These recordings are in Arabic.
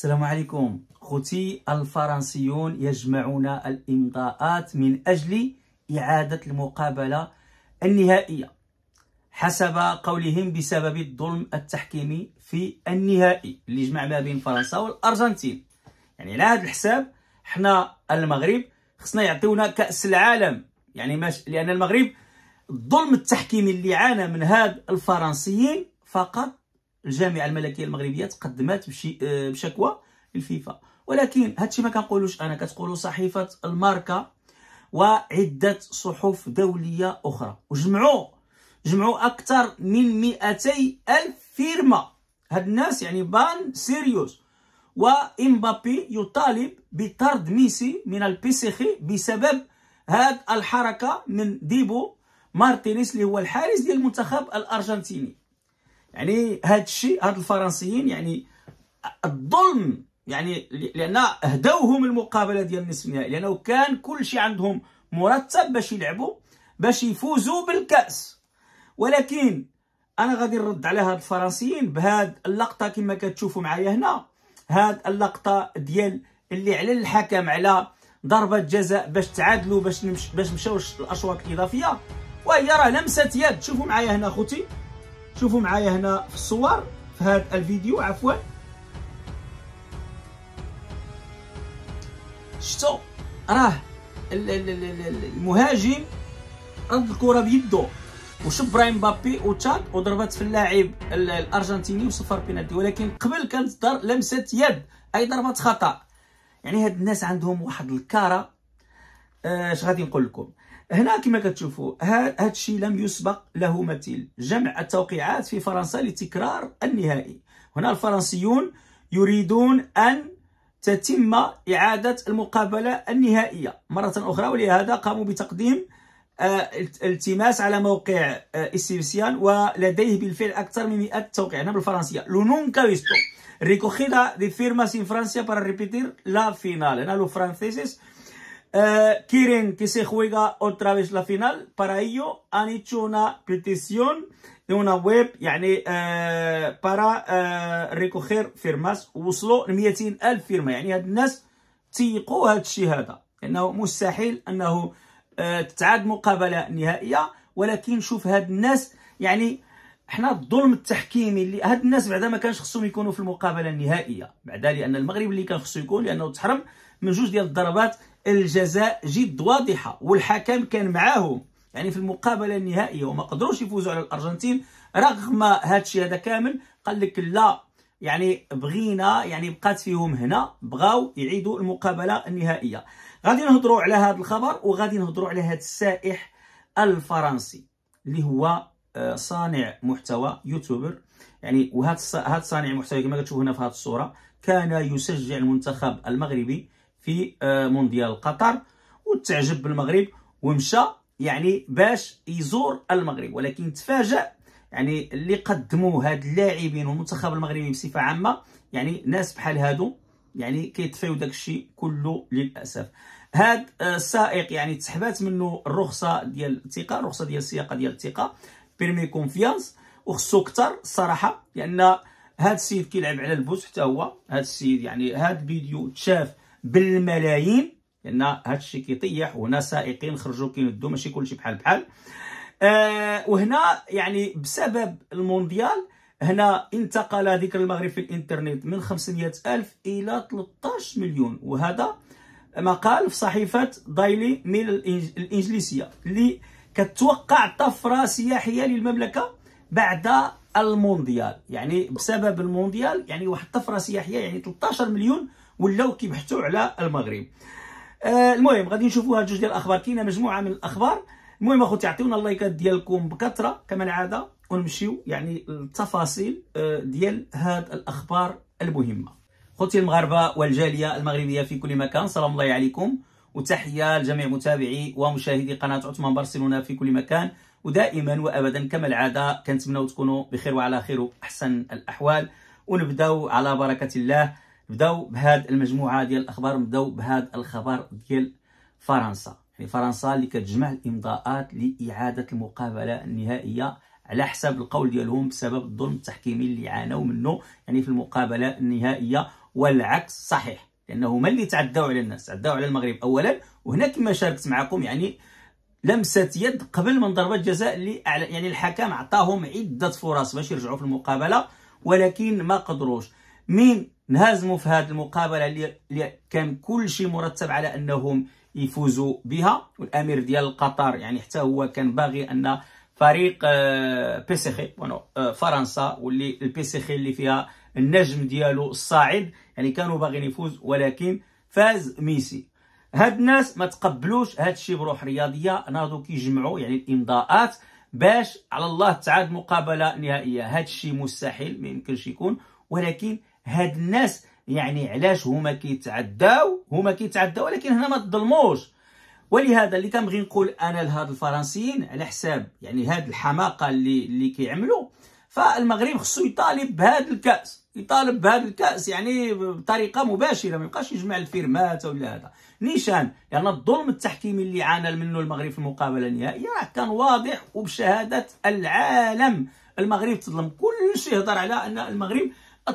السلام عليكم خوتي الفرنسيون يجمعون الامضاءات من اجل اعاده المقابله النهائيه حسب قولهم بسبب الظلم التحكيمي في النهائي اللي جمع ما بين فرنسا والارجنتين يعني على هذا الحساب حنا المغرب خصنا يعطيونا كاس العالم يعني ماش لان المغرب الظلم التحكيمي اللي عانى من هاد الفرنسيين فقط الجامعه الملكيه المغربيه تقدمات بشي آه، بشكوى للفيفا ولكن هادشي ما كنقولوش انا كتقولوا صحيفه الماركه وعده صحف دوليه اخرى وجمعوا جمعوا اكثر من 200 الف فيرمه هاد الناس يعني بان سيريوس وامبابي يطالب بطرد ميسي من البيسيخي بسبب هاد الحركه من ديبو مارتينيز اللي هو الحارس ديال المنتخب الارجنتيني يعني هاد الشيء هاد الفرنسيين يعني الظلم يعني لان هداوهم المقابله ديال النصف النهائي لانه كان كل شيء عندهم مرتب باش يلعبوا باش يفوزوا بالكاس ولكن انا غادي نرد على هاد الفرنسيين بهاد اللقطه كما كتشوفوا معايا هنا هاد اللقطه ديال اللي على الحكم على ضربه جزاء باش تعادلوا باش نمش باش مشاو الاشواط الاضافيه وهي راه لمسه يد شوفوا معايا هنا خوتي شوفوا معايا هنا في الصور في هذا الفيديو عفوا شتو راه المهاجم رد الكره بيده وشوف برايم بابي وتشاد وضربت في اللاعب الارجنتيني وصفر بينالتي ولكن قبل كانت دار لمسه يد اي ضربه خطا يعني هاد الناس عندهم واحد الكاره آه، اش غادي نقول لكم هنا كما كتشوفوا هذا الشيء لم يسبق له مثيل جمع التوقيعات في فرنسا لتكرار النهائي هنا الفرنسيون يريدون أن تتم إعادة المقابلة النهائية مرة أخرى ولهذا قاموا بتقديم آه، التماس على موقع آه، استيفسيان ولديه بالفعل أكثر من 100 توقيع هنا بالفرنسية لونونكا يستو recogida دي فيرماس ان فرنسا para ريبيتير لا فينال هنا لو فرانسيس Eh, quieren que se juega otra vez la final. Para ello han hecho una petición de una web يعني eh, para eh, recoger firmas وصلوا ل 200 ألف firma يعني هاد الناس تيقوا هاد الشيء هذا انه مستحيل أنه تتعاد eh, مقابلة نهائية ولكن شوف هاد الناس يعني حنا الظلم التحكيمي اللي هاد الناس بعدا ما كانش خصهم يكونوا في المقابله النهائيه بعدا لان المغرب اللي كان خصو يكون لانه تحرم من جوج ديال الضربات الجزاء جد واضحه والحكم كان معاهم يعني في المقابله النهائيه وما قدروش يفوزوا على الارجنتين رغم هادشي هذا كامل قال لك لا يعني بغينا يعني بقات فيهم هنا بغاو يعيدوا المقابله النهائيه غادي نهضروا على هذا الخبر وغادي نهضروا على هذا السائح الفرنسي اللي هو آه، صانع محتوى يوتيوبر يعني وهذا صانع محتوى كما كتشوف هنا في هذه الصوره كان يشجع المنتخب المغربي في آه، مونديال قطر وتعجب بالمغرب ومشى يعني باش يزور المغرب ولكن تفاجأ يعني اللي قدموا هاد اللاعبين والمنتخب المغربي بصفه عامه يعني ناس بحال هادو يعني كيطفيو داك الشيء كله للاسف هاد آه، السائق يعني تحبات منه الرخصه ديال الثقه الرخصه ديال السياقه ديال الثقه بيرمي كونفيانس وخصو كثر الصراحه لان هاد السيد كيلعب على البوس حتى هو هاد السيد يعني هاد الفيديو تشاف بالملايين لان هذا الشيء كيطيح وهنا سائقين خرجوا كيندوا ماشي كلشي بحال بحال آه وهنا يعني بسبب المونديال هنا انتقل ذكر المغرب في الانترنت من 500 ألف إلى 13 مليون وهذا مقال في صحيفة دايلي ميل الإنجليزية اللي كتوقع طفرة سياحية للمملكة بعد المونديال يعني بسبب المونديال يعني واحد الطفره سياحيه يعني 13 مليون ولاو كيبحثوا على المغرب آه المهم غادي نشوفوها جوج ديال الاخبار كاينه مجموعه من الاخبار المهم اخوتي عطيونا اللايكات ديالكم بكثره كما العاده ونمشيو يعني التفاصيل آه، ديال هاد الاخبار المهمه خوتي المغاربه والجاليه المغربيه في كل مكان سلام الله عليكم وتحيه لجميع متابعي ومشاهدي قناه عثمان برشلونه في كل مكان ودائما وابدا كما العاده كنتمنوا تكونوا بخير وعلى خير واحسن الاحوال ونبداو على بركه الله نبداو بهاد المجموعه ديال الاخبار نبداو بهاد الخبر ديال فرنسا يعني فرنسا اللي كتجمع الامضاءات لاعاده المقابله النهائيه على حسب القول ديالهم بسبب الظلم التحكيمي اللي عانوا منه يعني في المقابله النهائيه والعكس صحيح لانه هما اللي تعداو على الناس تعداو على المغرب اولا وهنا كما شاركت معكم يعني لمسه يد قبل من ضربه جزاء اللي يعني الحكم عطاهم عده فرص باش يرجعوا في المقابله ولكن ما قدروش مين انهزموا في هذه المقابله اللي كان كل شيء مرتب على انهم يفوزوا بها والامير ديال قطر يعني حتى هو كان باغي ان فريق آه، بيسيخي آه، فرنسا واللي البيسيخي اللي فيها النجم ديالو الصاعد يعني كانوا باغيين يفوز ولكن فاز ميسي هاد الناس ما تقبلوش هاد الشيء بروح رياضيه ناضوا كيجمعوا يعني الامضاءات باش على الله تعاد مقابله نهائيه هاد الشيء مستحيل ما يمكنش يكون ولكن هاد الناس يعني علاش هما كيتعداو هما كيتعداو ولكن هنا ما تظلموش ولهذا اللي كنبغي نقول انا لهاد الفرنسيين على حساب يعني هاد الحماقه اللي اللي كيعملوا فالمغرب خصو يطالب بهذا الكاس يطالب بهذا الكاس يعني بطريقه مباشره ما يبقاش يجمع الفيرمات ولا هذا نيشان لان يعني الظلم التحكيمي اللي عانى منه المغرب في المقابله النهائيه راه كان واضح وبشهاده العالم المغرب تظلم كل شيء يهضر على ان المغرب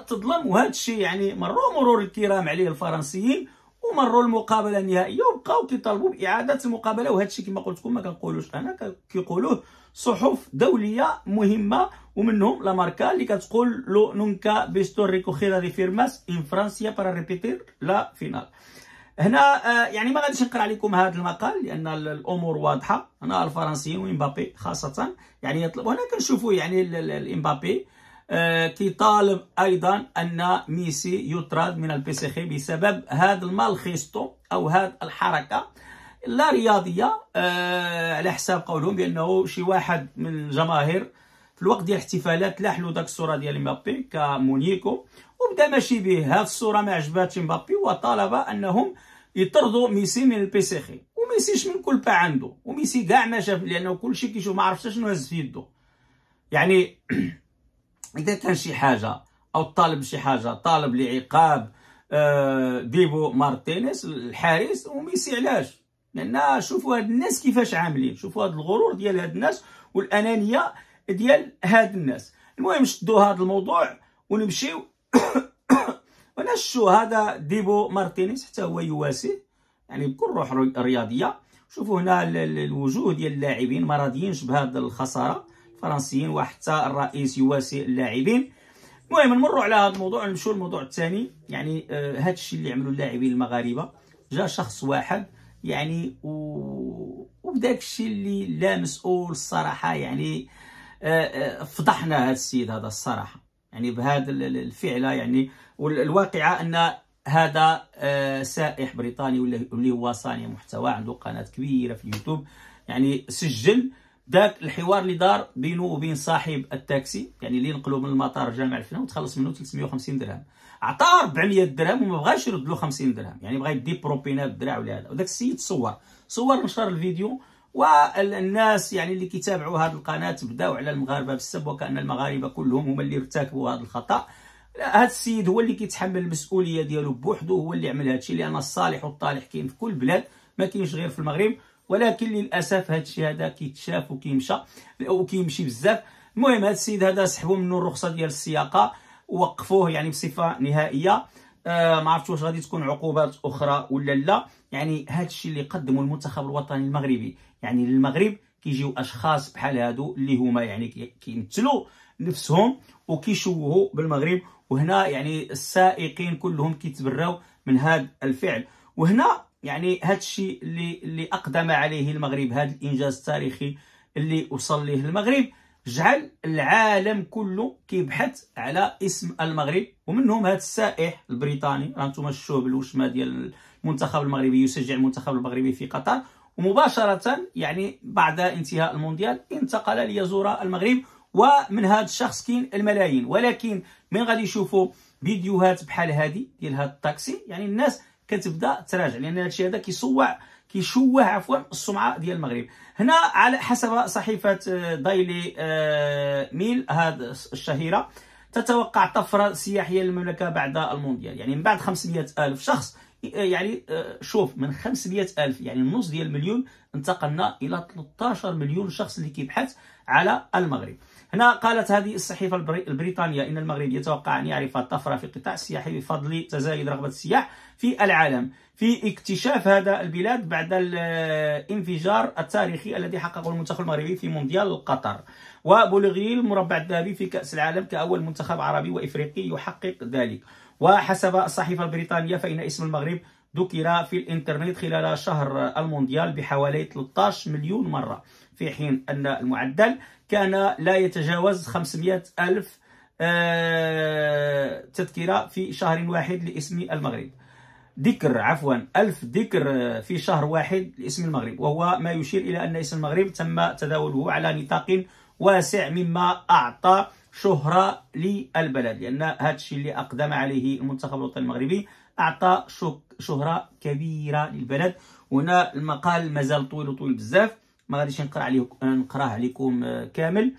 تظلم وهذا الشيء يعني مروا مرور الكرام عليه الفرنسيين ومروا المقابله النهائيه وبقاو كيطالبوا باعاده المقابله وهذا الشيء كما قلت لكم ما كنقولوش انا كيقولوه صحف دوليه مهمه ومنهم لا ماركا اللي كتقول لو نونكا بيستور ريكوخيرا دي فيرماس ان فرنسيا بارا ريبيتير لا فينال هنا آه، يعني ما غاديش نقرا عليكم هذا المقال لان الامور واضحه هنا الفرنسيين وامبابي خاصه يعني يطلب هنا كنشوفوا يعني الامبابي آه، كيطالب ايضا ان ميسي يطرد من البيسيخي بسبب هذا المالخيستو او هاد الحركه لا رياضيه آه، على حساب قولهم بانه شي واحد من الجماهير في الوقت ديال الاحتفالات لاحلو داك الصوره ديال مبابي كمونيكو وبدا ماشي به هذه الصوره ما عجباتش مبابي وطالب انهم يطردوا ميسي من البيسيخي وميسي شمن كل با عنده وميسي كاع ما شاف لانه كل شيء كيشوف ما عرفتش شنو هز في يده يعني اذا كان شي حاجه او طالب شي حاجه طالب لعقاب ديبو آه، مارتينيز الحارس وميسي علاش لان شوفوا هاد الناس كيفاش عاملين شوفوا هاد الغرور ديال هاد الناس والانانيه ديال هاد الناس المهم شدوا هاد الموضوع ونمشيو ونشو هذا ديبو مارتينيز حتى هو يواسي يعني بكل روح رياضيه شوفوا هنا الوجوه ديال اللاعبين ما راضيينش بهذا الخساره الفرنسيين وحتى الرئيس يواسي اللاعبين المهم نمروا على هذا الموضوع نمشيو للموضوع الثاني يعني هذا آه، الشيء اللي عملوا اللاعبين المغاربه جاء شخص واحد يعني و... وبداك الشيء اللي لا مسؤول الصراحه يعني آه، آه، فضحنا هذا السيد هذا الصراحه يعني بهذا الفعله يعني والواقعه ان هذا سائح بريطاني واللي هو صانع محتوى عنده قناه كبيره في اليوتيوب يعني سجل ذاك الحوار اللي دار بينه وبين صاحب التاكسي يعني اللي نقلو من المطار جامع الفنا وتخلص منه 350 درهم عطاه 400 درهم وما بغاش يرد له 50 درهم يعني بغا يدي بروبينات بالدراع ولا هذا وداك السيد صور صور نشر الفيديو والناس يعني اللي كيتابعوا هذه القناه بداو على المغاربه بالسب وكان المغاربه كلهم هما اللي ارتكبوا هذا الخطا هذا السيد هو اللي كيتحمل المسؤوليه ديالو بوحدو هو اللي عمل هذا الشيء لان الصالح والطالح كاين في كل بلاد ما كاينش غير في المغرب ولكن للاسف هذا الشيء هذا كيتشاف وكيمشى وكيمشي بزاف المهم هذا السيد هذا سحبوا منه الرخصه ديال السياقه ووقفوه يعني بصفه نهائيه آه ما عرفتش واش غادي تكون عقوبات اخرى ولا لا يعني هذا الشيء اللي قدمه المنتخب الوطني المغربي يعني للمغرب كيجيو اشخاص بحال هادو اللي هما يعني كيمثلوا نفسهم وكيشوهوا بالمغرب وهنا يعني السائقين كلهم كيتبراو من هذا الفعل وهنا يعني هذا الشيء اللي اللي اقدم عليه المغرب هذا الانجاز التاريخي اللي وصل ليه المغرب جعل العالم كله كيبحث على اسم المغرب ومنهم هذا السائح البريطاني انتم شفتوه بالوشمة ديال المنتخب المغربي يشجع المنتخب المغربي في قطر ومباشره يعني بعد انتهاء المونديال انتقل ليزور المغرب ومن هذا الشخص كاين الملايين ولكن من غادي يشوفوا فيديوهات بحال هذه ديال هذا الطاكسي يعني الناس كتبدا تراجع لان هادشي هذا كيصوع كيشوه عفوا السمعه ديال المغرب هنا على حسب صحيفه دايلي ميل هذا الشهيره تتوقع طفره سياحيه للمملكه بعد المونديال يعني من بعد 500 الف شخص آه، يعني آه، شوف من 500 الف يعني النص ديال المليون انتقلنا الى 13 مليون شخص اللي كيبحث على المغرب هنا قالت هذه الصحيفة البريطانية إن المغرب يتوقع أن يعرف طفرة في القطاع السياحي بفضل تزايد رغبة السياح في العالم في اكتشاف هذا البلاد بعد الانفجار التاريخي الذي حققه المنتخب المغربي في مونديال قطر وبلغي المربع الذهبي في كأس العالم كأول منتخب عربي وإفريقي يحقق ذلك وحسب الصحيفة البريطانية فإن اسم المغرب ذكر في الانترنت خلال شهر المونديال بحوالي 13 مليون مرة في حين أن المعدل كان لا يتجاوز 500 ألف آه، تذكرة في شهر واحد لاسم المغرب ذكر عفوا ألف ذكر آه، في شهر واحد لاسم المغرب وهو ما يشير إلى أن اسم المغرب تم تداوله على نطاق واسع مما أعطى شهرة للبلد لأن هذا الشيء اللي أقدم عليه المنتخب الوطني المغربي أعطى شهرة كبيرة للبلد هنا المقال مازال طويل وطويل بزاف ما غاديش نقرا عليكم نقراه عليكم آه، كامل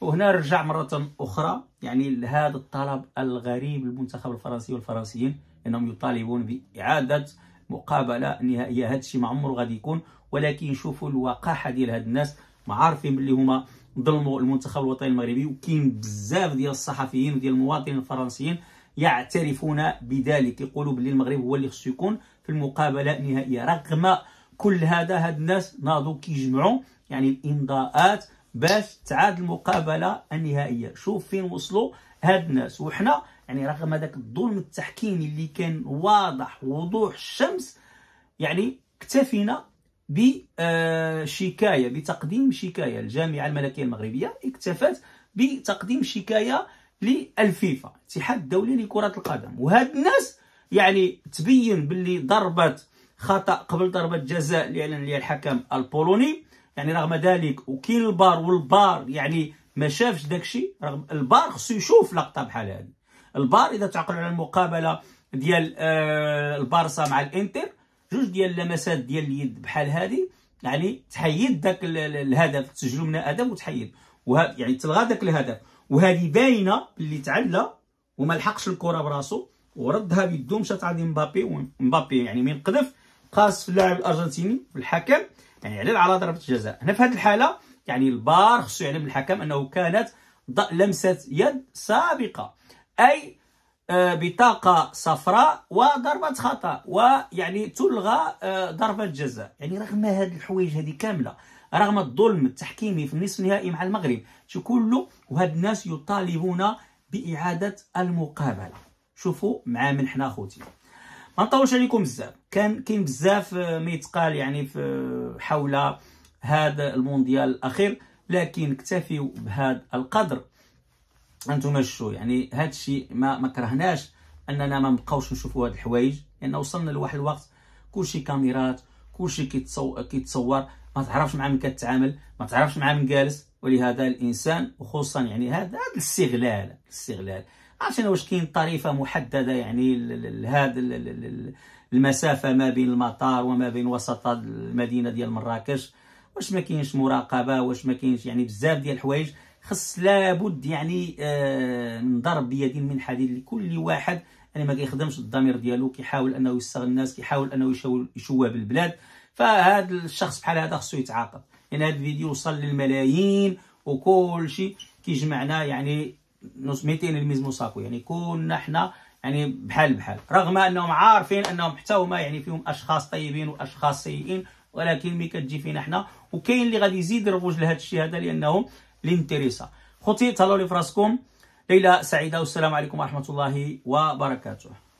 وهنا رجع مره اخرى يعني لهذا الطلب الغريب للمنتخب الفرنسي والفرنسيين انهم يطالبون باعاده مقابله نهائيه هذا الشيء ما عمره غادي يكون ولكن شوفوا الوقاحه ديال هاد الناس ما عارفين باللي هما ظلموا المنتخب الوطني المغربي وكاين بزاف ديال الصحفيين وديال المواطنين الفرنسيين يعترفون بذلك يقولوا باللي المغرب هو اللي خصو يكون في المقابله النهائيه رغم كل هذا هاد الناس ناضوا كيجمعوا يعني الامضاءات باش تعاد المقابله النهائيه شوف فين وصلوا هاد الناس وحنا يعني رغم هذاك الظلم التحكيمي اللي كان واضح وضوح الشمس يعني اكتفينا بشكايه آه، بتقديم شكايه الجامعه الملكيه المغربيه اكتفت بتقديم شكايه للفيفا الاتحاد الدولي لكره القدم وهاد الناس يعني تبين باللي ضربت خطا قبل ضربه جزاء لان لي الحكم البولوني يعني رغم ذلك وكاين البار والبار يعني ما شافش داكشي رغم البار خصو يشوف لقطه بحال هذه البار اذا تعقل على المقابله ديال آه البارسا مع الانتر جوج ديال اللمسات ديال اليد بحال هذه يعني تحيد داك الهدف تسجلوا من ادم وتحيد وه... يعني تلغى داك الهدف وهذه باينه اللي تعلى وما لحقش الكره براسو وردها بيدو مشات عند مبابي ومبابي يعني من قذف قاس في اللاعب الارجنتيني في الحكم يعني على على ضربه الجزاء هنا في هذه الحاله يعني البار خصو يعلم الحكم انه كانت لمسه يد سابقه اي آه، بطاقه صفراء وضربه خطا ويعني تلغى آه، ضربه جزاء يعني رغم هذه الحوايج هذه كامله رغم الظلم التحكيمي في النصف النهائي مع المغرب شو كله وهاد الناس يطالبون باعاده المقابله شوفوا مع من حنا خوتي ما نطولش عليكم بزاف كان كاين بزاف آه، ما يتقال يعني في حول هذا المونديال الاخير لكن اكتفيوا بهذا القدر انتم شو يعني هذا الشيء ما ما كرهناش اننا ما نبقاوش نشوفوا هاد الحوايج لان يعني وصلنا لواحد الوقت كلشي كاميرات كلشي كيتصور كيتصور ما تعرفش مع من كتعامل ما تعرفش مع من جالس ولهذا الانسان وخصوصا يعني هذا الاستغلال الاستغلال انا واش كاين طريفه محدده يعني لهذا المسافه ما بين المطار وما بين وسط المدينه ديال مراكش واش ما كاينش مراقبه واش ما كاينش يعني بزاف ديال الحوايج خص لابد يعني آه، نضرب بيد من حديد لكل واحد يعني ما كيخدمش الضمير ديالو كيحاول انه يستغل الناس كيحاول انه يشوه بالبلاد فهاد الشخص بحال هذا خصو يتعاقب يعني هاد الفيديو وصل للملايين وكل شيء كيجمعنا يعني نص ميتين الميزمو ساكو يعني كنا حنا يعني بحال بحال رغم انهم عارفين انهم حتى هما يعني فيهم اشخاص طيبين واشخاص سيئين ولكن مي كتجي فينا حنا وكاين اللي غادي يزيد الروج لهذا الشيء هذا لانهم لانتريسا خوتي تهلاو لي فراسكم ليله سعيده والسلام عليكم ورحمه الله وبركاته